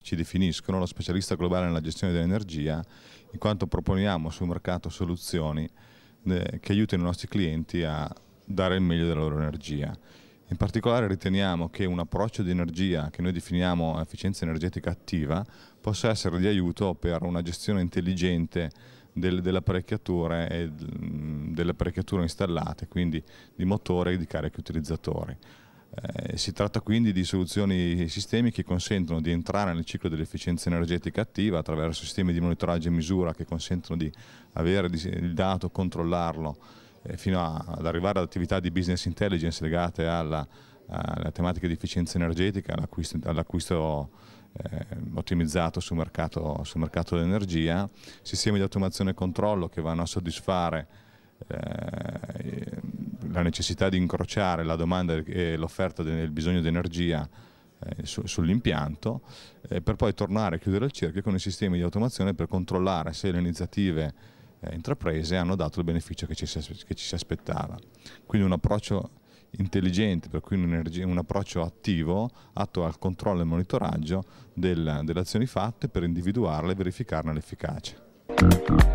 Ci definiscono lo specialista globale nella gestione dell'energia in quanto proponiamo sul mercato soluzioni eh, che aiutino i nostri clienti a dare il meglio della loro energia. In particolare riteniamo che un approccio di energia che noi definiamo efficienza energetica attiva possa essere di aiuto per una gestione intelligente delle, apparecchiature e mm, delle apparecchiature installate, quindi di motore e di carichi utilizzatori. Eh, si tratta quindi di soluzioni e sistemi che consentono di entrare nel ciclo dell'efficienza energetica attiva attraverso sistemi di monitoraggio e misura che consentono di avere il dato, controllarlo eh, fino a, ad arrivare ad attività di business intelligence legate alla, alla tematica di efficienza energetica, all'acquisto, all eh, ottimizzato sul mercato, sul mercato dell'energia, sistemi di automazione e controllo che vanno a soddisfare eh, la necessità di incrociare la domanda e l'offerta del bisogno di energia eh, su, sull'impianto eh, per poi tornare a chiudere il cerchio con i sistemi di automazione per controllare se le iniziative eh, intraprese hanno dato il beneficio che ci, si, che ci si aspettava. Quindi un approccio intelligente, per cui un, un, approccio attivo atto al controllo e monitoraggio del, delle azioni fatte per individuarle e verificarne l'efficacia.